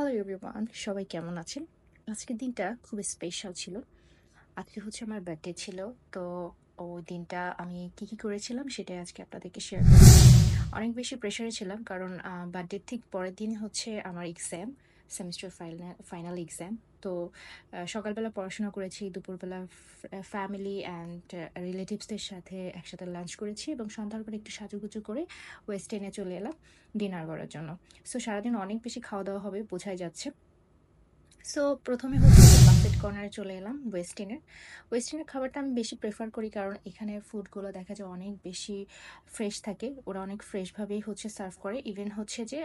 hello everyone সবাই কেমন আছেন আজকের দিনটা খুব স্পেশাল ছিল আজকে হচ্ছে আমার বার্থডে ছিল তো ওই দিনটা আমি কি কি করেছিলাম সেটাই আজকে আপনাদেরকে শেয়ার অনেক বেশি প্রেশারে ছিলাম কারণ বার্থডের ঠিক পরের দিন হচ্ছে আমার exam semester final final exam তো সকালবেলা পড়াশোনা করেছি দুপুরবেলা ফ্যামিলি অ্যান্ড রিলেটিভসদের সাথে একসাথে লাঞ্চ করেছি এবং সন্ধ্যার পরে একটু সাজুগুজু করে ওয়েস্টেনে চলে এলাম ডিনার করার জন্য সো সারাদিন অনেক বেশি খাওয়া দাওয়া হবে বোঝাই যাচ্ছে সো প্রথমে হচ্ছে বাফেট কর্নারে চলে এলাম ওয়েস্টার্নের ওয়েস্টার্নের খাবারটা আমি বেশি প্রেফার করি কারণ এখানে ফুডগুলো দেখা যায় অনেক বেশি ফ্রেশ থাকে ওরা অনেক ফ্রেশভাবেই হচ্ছে সার্ভ করে ইভেন হচ্ছে যে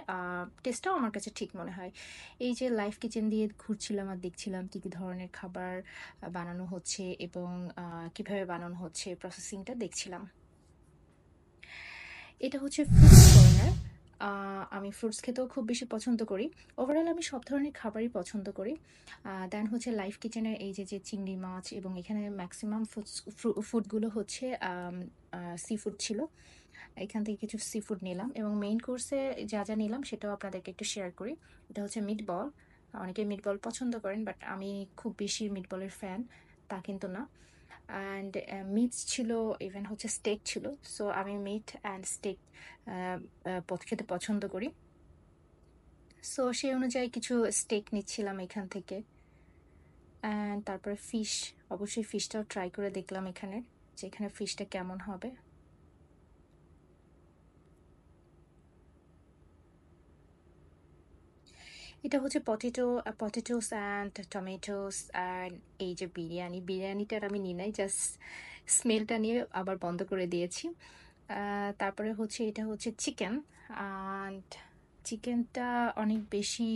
টেস্টটাও আমার কাছে ঠিক মনে হয় এই যে লাইফ কিচেন দিয়ে ঘুরছিলাম আর দেখছিলাম কী কী ধরনের খাবার বানানো হচ্ছে এবং কিভাবে বানানো হচ্ছে প্রসেসিংটা দেখছিলাম এটা হচ্ছে ফুড কর্নার আমি ফ্রুটস খেতেও খুব বেশি পছন্দ করি ওভারঅল আমি সব ধরনের খাবারই পছন্দ করি দেন হচ্ছে লাইফ কিচেনের এই যে যে চিংড়ি মাছ এবং এখানে ম্যাক্সিমাম ফুডস ফুডগুলো হচ্ছে সি ফুড ছিল এখান থেকে কিছু সি ফুড নিলাম এবং মেইন কোর্সে যা যা নিলাম সেটাও আপনাদেরকে একটু শেয়ার করি এটা হচ্ছে মিট বল অনেকে মিট বল পছন্দ করেন বাট আমি খুব বেশি মিট বলের ফ্যান তা কিন্তু না অ্যান্ড মিটস uh, ছিল ইভেন হচ্ছে স্টেক ছিল সো আমি মিট অ্যান্ড স্টেক খেতে পছন্দ করি সো সেই অনুযায়ী কিছু স্টেক নিচ্ছিলাম এখান থেকে অ্যান্ড তারপরে ফিশ অবশ্যই ফিশটাও ট্রাই করে দেখলাম এখানে যে এখানে ফিশটা কেমন হবে এটা হচ্ছে potato potatoes and tomatoes and এই যে বিরিয়ানি বিরিয়ানিটার আমি নিই নাই জাস্ট স্মেলটা নিয়ে আবার বন্ধ করে দিয়েছি তারপরে হচ্ছে এটা হচ্ছে চিকেন অ্যান্ড চিকেনটা অনেক বেশি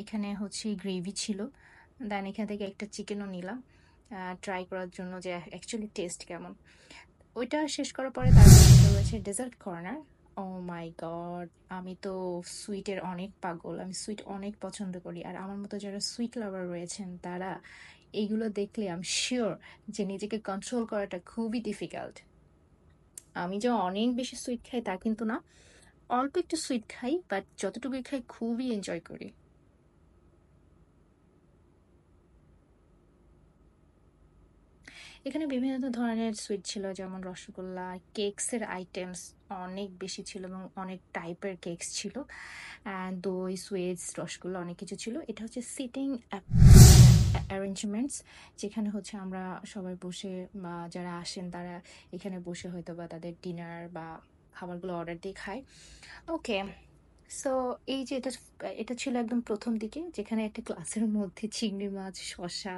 এখানে হচ্ছে গ্রেভি ছিল দেন এখান থেকে একটা চিকেনও নিলাম ট্রাই করার জন্য যে অ্যাকচুয়ালি টেস্ট কেমন ওইটা শেষ করার পরে তারপর রয়েছে dessert corner oh my god আমি তো সুইটের অনেক পাগল আমি সুইট অনেক পছন্দ করি আর আমার মতো যারা সুইট লাভার রয়েছেন তারা এইগুলো দেখলে আমি শিওর যে নিজেকে কন্ট্রোল করাটা খুবই ডিফিকাল্ট আমি যে অনেক বেশি সুইট খাই তা কিন্তু না অল্প একটু সুইট খাই বাট যতটুকুই খাই খুবই এনজয় করি এখানে বিভিন্ন ধরনের সুইট ছিল যেমন রসগোল্লা কেকসের আইটেমস অনেক বেশি ছিল এবং অনেক টাইপের কেকস ছিল দই সুইটস রসগোল্লা অনেক কিছু ছিল এটা হচ্ছে সিটিং অ্যারেঞ্জমেন্টস যেখানে হচ্ছে আমরা সবাই বসে বা যারা আসেন তারা এখানে বসে হয়তো বা তাদের ডিনার বা খাবারগুলো অর্ডার দিয়ে খায় ওকে সো এই যে এটা এটা ছিল একদম প্রথম দিকে যেখানে একটা ক্লাসের মধ্যে চিংড়ি মাছ শশা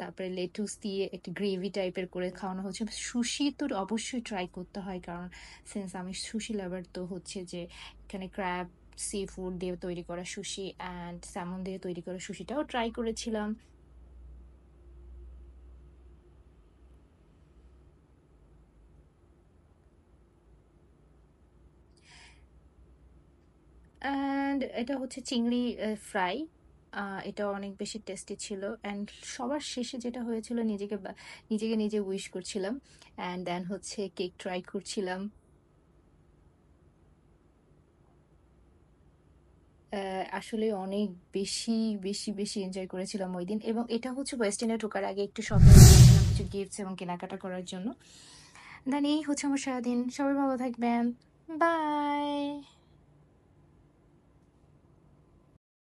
তারপরে লেটুস দিয়ে একটি গ্রেভি টাইপের করে খাওয়ানো হচ্ছে সুশি তো অবশ্যই ট্রাই করতে হয় কারণ সিন্স আমি সুশি লাভার তো হচ্ছে যে এখানে ক্র্যাব সি ফুড দিয়ে তৈরি করা সুশি অ্যান্ড স্যামন দিয়ে তৈরি করা সুশিটাও ট্রাই করেছিলাম অ্যান্ড এটা হচ্ছে চিংড়ি ফ্রাই এটা অনেক বেশি টেস্টি ছিল অ্যান্ড সবার শেষে যেটা হয়েছিল নিজেকে নিজেকে নিজে উইশ করছিলাম অ্যান্ড দেন হচ্ছে কেক ট্রাই করছিলাম আসলে অনেক বেশি বেশি বেশি এনজয় করেছিলাম ওই দিন এবং এটা হচ্ছে ইন্ডিয়া ঢোকার আগে একটু শপিং কিছু গিফটস এবং কেনাকাটা করার জন্য দেন এই হচ্ছে আমার সারাদিন সবাই ভালো থাকবেন বাই